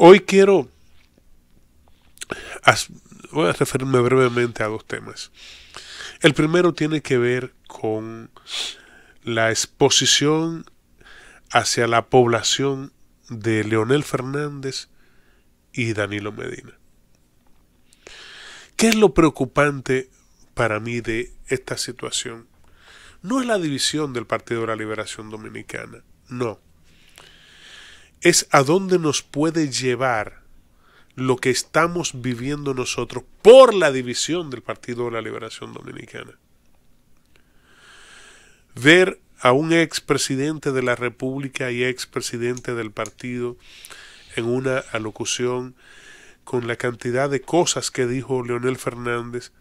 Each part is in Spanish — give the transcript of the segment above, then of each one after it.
Hoy quiero voy a referirme brevemente a dos temas. El primero tiene que ver con la exposición hacia la población de Leonel Fernández y Danilo Medina. ¿Qué es lo preocupante para mí de esta situación? No es la división del Partido de la Liberación Dominicana, no es a dónde nos puede llevar lo que estamos viviendo nosotros por la división del Partido de la Liberación Dominicana. Ver a un expresidente de la República y expresidente del partido en una alocución con la cantidad de cosas que dijo Leonel Fernández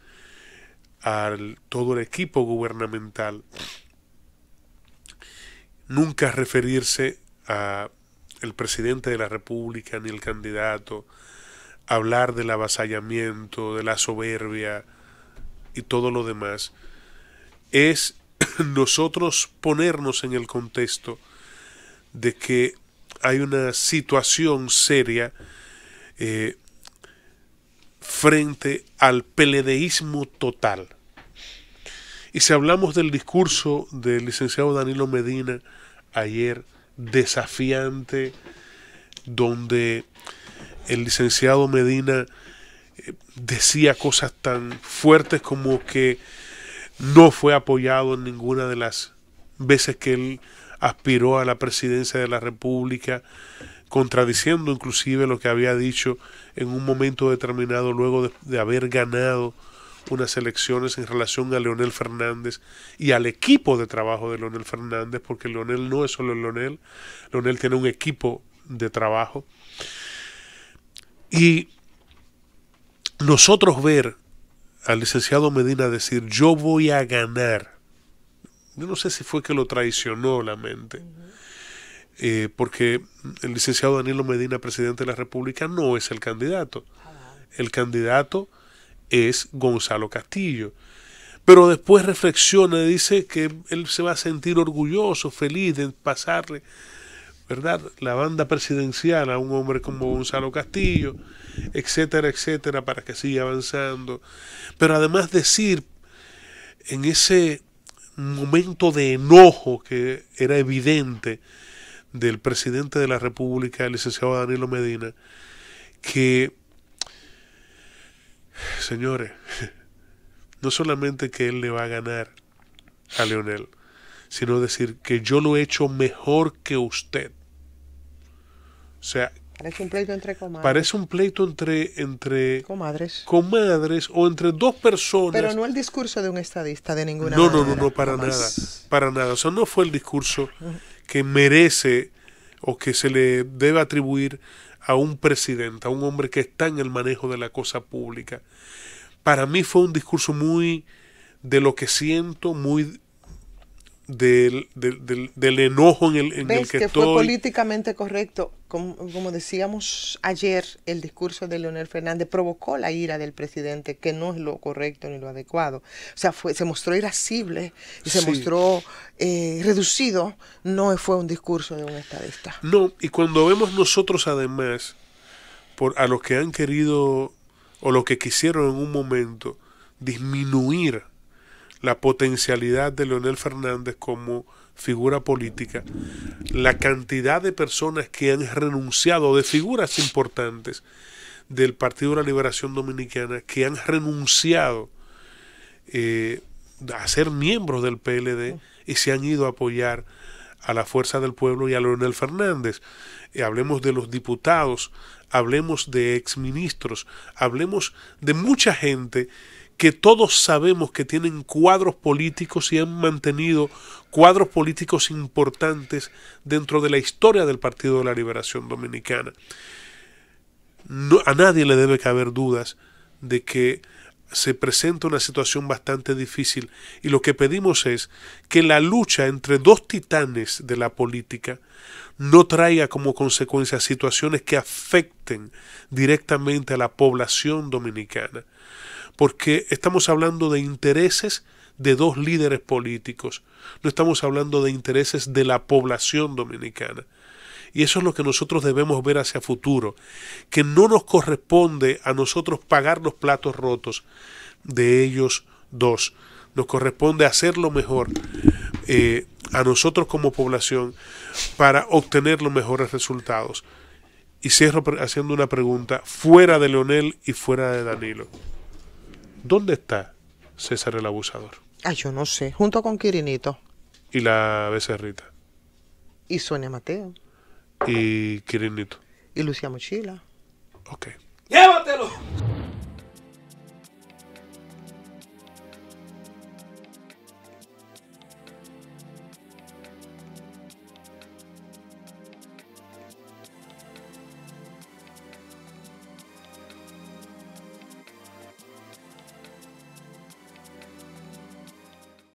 a todo el equipo gubernamental. Nunca referirse a el presidente de la República ni el candidato hablar del avasallamiento, de la soberbia y todo lo demás, es nosotros ponernos en el contexto de que hay una situación seria eh, frente al peledeísmo total. Y si hablamos del discurso del licenciado Danilo Medina ayer, desafiante donde el licenciado Medina eh, decía cosas tan fuertes como que no fue apoyado en ninguna de las veces que él aspiró a la presidencia de la República, contradiciendo inclusive lo que había dicho en un momento determinado luego de, haber ganado unas elecciones en relación a Leonel Fernández y al equipo de trabajo de Leonel Fernández, porque Leonel no es solo Leonel, Leonel tiene un equipo de trabajo. Y nosotros ver al licenciado Medina decir, yo voy a ganar, yo no sé si fue que lo traicionó la mente. Eh, porque el licenciado Danilo Medina, presidente de la República, no es el candidato. Ah, el candidato es Gonzalo Castillo. Pero después reflexiona y dice que él se va a sentir orgulloso, feliz de pasarle, ¿verdad? La banda presidencial a un hombre como Gonzalo Castillo, etcétera, etcétera, para que siga avanzando. Pero además decir, en ese momento de enojo que era evidente del presidente de la República, el licenciado Danilo Medina, que Señores, no solamente que él le va a ganar a Leonel, sino decir que yo lo he hecho mejor que usted. O sea, Parece un pleito entre comadres. Parece un pleito entre, comadres. o entre dos personas. Pero no el discurso de un estadista de ninguna no, No, no, no, para nada. Para nada. O sea, no fue el discurso que merece o que se le debe atribuir a un presidente, a un hombre que está en el manejo de la cosa pública. Para mí fue un discurso muy de lo que siento, muy del, del, del, enojo en el, en el que, fue políticamente correcto. Como, decíamos ayer, el discurso de Leonel Fernández provocó la ira del presidente, que no es lo correcto ni lo adecuado. O sea, fue, se mostró irascible y se mostró eh, reducido. No fue un discurso de un estadista. No, y cuando vemos nosotros además, por, a los que han querido o los que quisieron en un momento disminuir la potencialidad de Leonel Fernández como figura política, la cantidad de personas que han renunciado, de figuras importantes del Partido de la Liberación Dominicana, que han renunciado eh, a ser miembros del PLD y se han ido a apoyar a la Fuerza del Pueblo y a Leonel Fernández. Eh, hablemos de los diputados, hablemos de exministros, hablemos de mucha gente que todos sabemos que tienen cuadros políticos y han mantenido cuadros políticos importantes dentro de la historia del Partido de la Liberación Dominicana. a nadie le debe caber dudas de que se presenta una situación bastante difícil y lo que pedimos es que la lucha entre dos titanes de la política no traiga como consecuencia situaciones que afecten directamente a la población dominicana, porque estamos hablando de intereses de dos líderes políticos, no estamos hablando de intereses de la población dominicana. Y eso es lo que nosotros debemos ver hacia futuro, que no nos corresponde a nosotros pagar los platos rotos de ellos dos. Nos corresponde hacerlo mejor eh, a nosotros como población para obtener los mejores resultados. Y cierro haciendo una pregunta, fuera de Leonel y fuera de Danilo. ¿Dónde está César el abusador? Ah, yo no sé, junto con Quirinito. Y la becerrita. Y Sonia Mateo. ¿Y quién es Nito? Y lucia Mochila. Ok. ¡Llévatelo!